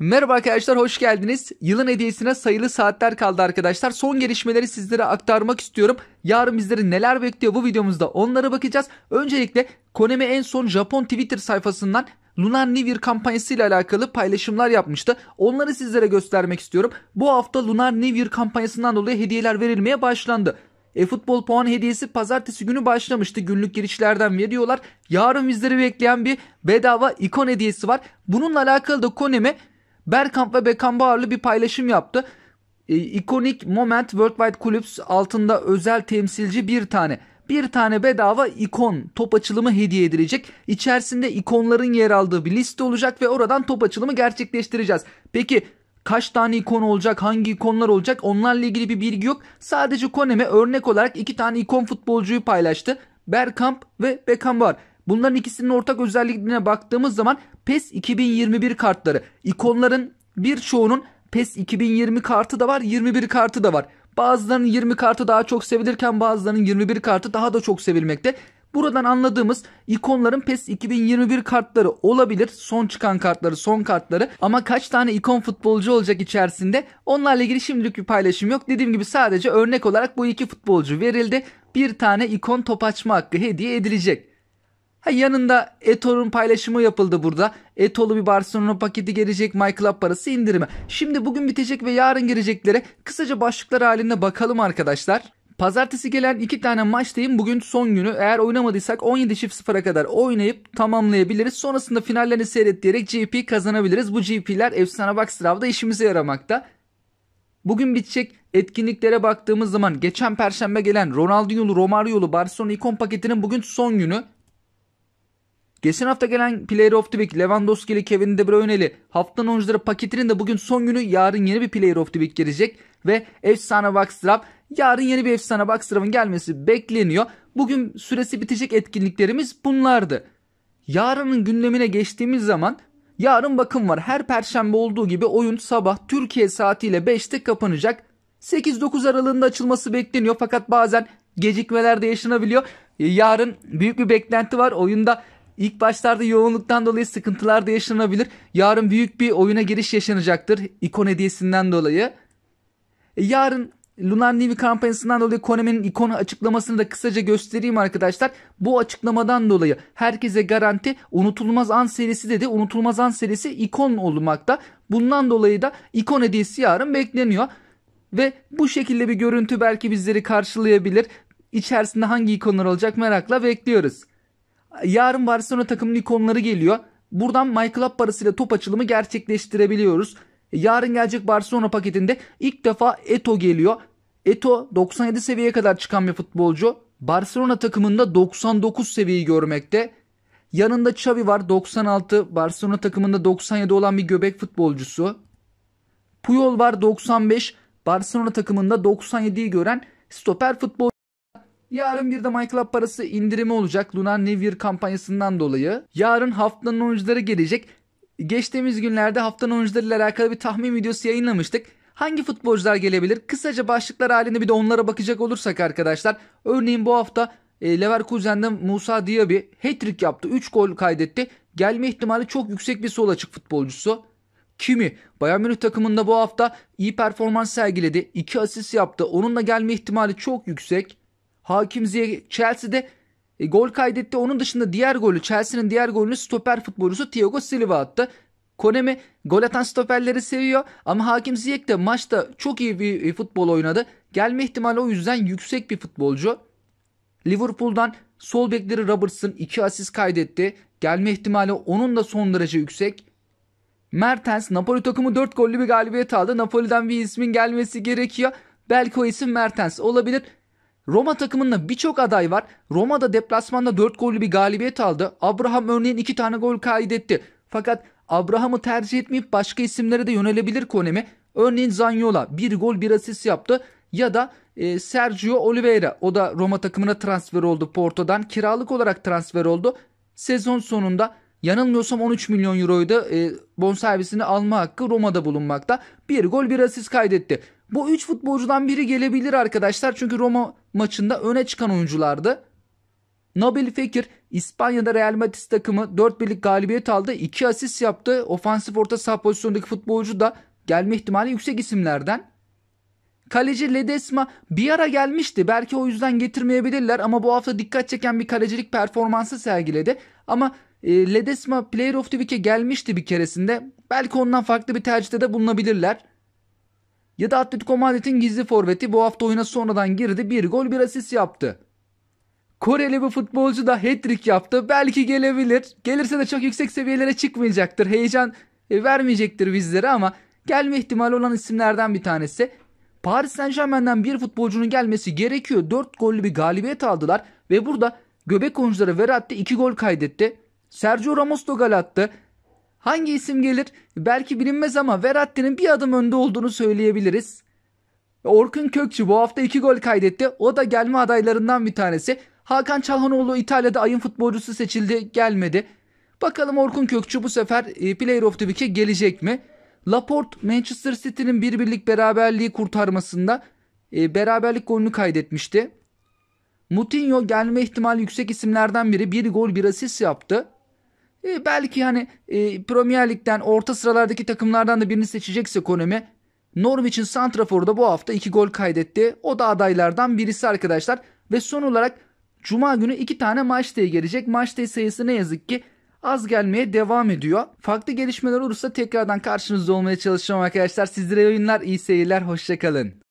Merhaba arkadaşlar hoş geldiniz. Yılın hediyesine sayılı saatler kaldı arkadaşlar. Son gelişmeleri sizlere aktarmak istiyorum. Yarın bizleri neler bekliyor bu videomuzda onlara bakacağız. Öncelikle Konami en son Japon Twitter sayfasından Lunar New Year kampanyası ile alakalı paylaşımlar yapmıştı. Onları sizlere göstermek istiyorum. Bu hafta Lunar New Year kampanyasından dolayı hediyeler verilmeye başlandı. E-futbol puan hediyesi pazartesi günü başlamıştı. Günlük girişlerden veriyorlar. Yarın bizleri bekleyen bir bedava ikon hediyesi var. Bununla alakalı da Konemi Bergkamp ve Beckenbauer'lı bir paylaşım yaptı. E, ikonik Moment Worldwide Clubs altında özel temsilci bir tane. Bir tane bedava ikon top açılımı hediye edilecek. İçerisinde ikonların yer aldığı bir liste olacak ve oradan top açılımı gerçekleştireceğiz. Peki kaç tane ikon olacak, hangi ikonlar olacak onlarla ilgili bir bilgi yok. Sadece Koneme örnek olarak iki tane ikon futbolcuyu paylaştı. Bergkamp ve Beckham var. Bunların ikisinin ortak özelliklerine baktığımız zaman PES 2021 kartları. ikonların birçoğunun PES 2020 kartı da var, 21 kartı da var. Bazılarının 20 kartı daha çok sevilirken bazılarının 21 kartı daha da çok sevilmekte. Buradan anladığımız ikonların PES 2021 kartları olabilir. Son çıkan kartları, son kartları. Ama kaç tane ikon futbolcu olacak içerisinde onlarla ilgili şimdilik bir paylaşım yok. Dediğim gibi sadece örnek olarak bu iki futbolcu verildi. Bir tane ikon top açma hakkı hediye edilecek. Ha, yanında Eto'nun paylaşımı yapıldı burada. Eto'lu bir Barcelona paketi gelecek My Club parası indirimi. Şimdi bugün bitecek ve yarın geleceklere kısaca başlıklar halinde bakalım arkadaşlar. Pazartesi gelen iki tane maçtayım. Bugün son günü. Eğer oynamadıysak 17 çift 0'a kadar oynayıp tamamlayabiliriz. Sonrasında finallerini seyretleyerek GP kazanabiliriz. Bu GP'ler Efsane Box Draft'da işimize yaramakta. Bugün bitecek etkinliklere baktığımız zaman geçen perşembe gelen Ronaldo yolu, Ronaldinho'lu, yolu, Barcelona ikon paketinin bugün son günü. Geçen hafta gelen Player of the Week ile Kevin De Bruyne'li haftanın oyuncuları paketinin de bugün son günü yarın yeni bir Player of the Week gelecek ve efsane Backstrap yarın yeni bir efsane Backstrap'ın gelmesi bekleniyor. Bugün süresi bitecek etkinliklerimiz bunlardı. Yarının gündemine geçtiğimiz zaman yarın bakım var. Her perşembe olduğu gibi oyun sabah Türkiye saatiyle 5'te kapanacak. 8-9 aralığında açılması bekleniyor fakat bazen gecikmeler de yaşanabiliyor. Yarın büyük bir beklenti var. Oyunda İlk başlarda yoğunluktan dolayı sıkıntılar da yaşanabilir. Yarın büyük bir oyuna giriş yaşanacaktır. İkon hediyesinden dolayı. E, yarın Lunar Navy kampanyasından dolayı Konami'nin ikon açıklamasını da kısaca göstereyim arkadaşlar. Bu açıklamadan dolayı herkese garanti unutulmaz an serisi dedi. Unutulmaz an serisi ikon olmakta. Bundan dolayı da ikon hediyesi yarın bekleniyor. Ve bu şekilde bir görüntü belki bizleri karşılayabilir. İçerisinde hangi ikonlar olacak merakla bekliyoruz. Yarın Barcelona takımın ikonları geliyor. Buradan MyClub parasıyla top açılımı gerçekleştirebiliyoruz. Yarın gelecek Barcelona paketinde ilk defa Eto geliyor. Eto 97 seviyeye kadar çıkan bir futbolcu. Barcelona takımında 99 seviyeyi görmekte. Yanında Xavi var 96, Barcelona takımında 97 olan bir göbek futbolcusu. Puyol var 95, Barcelona takımında 97'yi gören stoper futbol Yarın bir de MyClub parası indirimi olacak Lunar New Year kampanyasından dolayı. Yarın haftanın oyuncuları gelecek. Geçtiğimiz günlerde haftanın oyuncuları ile alakalı bir tahmin videosu yayınlamıştık. Hangi futbolcular gelebilir? Kısaca başlıklar halinde bir de onlara bakacak olursak arkadaşlar. Örneğin bu hafta e, Leverkusen'den Musa Diaby hat-trick yaptı. 3 gol kaydetti. Gelme ihtimali çok yüksek bir sol açık futbolcusu. Kimi Bayern Münih takımında bu hafta iyi performans sergiledi. 2 asist yaptı. Onun da gelme ihtimali çok yüksek. Hakim Ziyech Chelsea'de e, gol kaydetti. Onun dışında diğer golü Chelsea'nin diğer golünü stoper futbolcusu Thiago Silva attı. Konemi gol atan stoperleri seviyor ama Hakim Ziyech de maçta çok iyi bir e, futbol oynadı. Gelme ihtimali o yüzden yüksek bir futbolcu. Liverpool'dan sol bekleri Robertson 2 asist kaydetti. Gelme ihtimali onun da son derece yüksek. Mertens Napoli takımı 4 gollü bir galibiyet aldı. Napoli'den bir ismin gelmesi gerekiyor. Belki o isim Mertens olabilir. Roma takımında birçok aday var. Roma'da deplasmanda 4 gollü bir galibiyet aldı. Abraham örneğin 2 tane gol kaydetti. Fakat Abraham'ı tercih etmeyip başka isimlere de yönelebilir Konemi. Örneğin Zanyola 1 gol 1 asist yaptı. Ya da e, Sergio Oliveira o da Roma takımına transfer oldu Porto'dan. Kiralık olarak transfer oldu. Sezon sonunda yanılmıyorsam 13 milyon euroydu. E, bonservisini alma hakkı Roma'da bulunmakta. 1 gol 1 asist kaydetti. Bu 3 futbolcudan biri gelebilir arkadaşlar. Çünkü Roma maçında öne çıkan oyunculardı. Nabil Fekir İspanya'da Real Madrid takımı 4 birlik galibiyet aldı. 2 asist yaptı. Ofansif orta saha pozisyondaki futbolcu da gelme ihtimali yüksek isimlerden. Kaleci Ledesma bir ara gelmişti. Belki o yüzden getirmeyebilirler ama bu hafta dikkat çeken bir kalecilik performansı sergiledi. Ama e, Ledesma Player of the Week'e gelmişti bir keresinde. Belki ondan farklı bir tercihte de bulunabilirler. Ya da Atletico Madrid'in gizli forveti bu hafta oyuna sonradan girdi. Bir gol bir asist yaptı. Koreli bir futbolcu da hat-trick yaptı. Belki gelebilir. Gelirse de çok yüksek seviyelere çıkmayacaktır. Heyecan e, vermeyecektir bizlere ama gelme ihtimali olan isimlerden bir tanesi. Paris Saint Germain'den bir futbolcunun gelmesi gerekiyor. 4 gollü bir galibiyet aldılar ve burada göbek oyuncuları Verratti 2 gol kaydetti. Sergio Ramos da gol attı. Hangi isim gelir? Belki bilinmez ama Veratti'nin bir adım önde olduğunu söyleyebiliriz. Orkun Kökçü bu hafta 2 gol kaydetti. O da gelme adaylarından bir tanesi. Hakan Çalhanoğlu İtalya'da ayın futbolcusu seçildi gelmedi. Bakalım Orkun Kökçü bu sefer e, Player of the Week'e gelecek mi? Laporte Manchester City'nin bir birlik beraberliği kurtarmasında e, beraberlik golünü kaydetmişti. Mutinho gelme ihtimali yüksek isimlerden biri. Bir gol bir asist yaptı. E, belki hani e, Premier Lig'den orta sıralardaki takımlardan da birini seçecekse Konemi Norwich'in santraforu da bu hafta 2 gol kaydetti. O da adaylardan birisi arkadaşlar. Ve son olarak Cuma günü 2 tane maç diye gelecek. Maç diye sayısı ne yazık ki az gelmeye devam ediyor. Farklı gelişmeler olursa tekrardan karşınızda olmaya çalışacağım arkadaşlar. Sizlere yayınlar, iyi seyirler, hoşçakalın.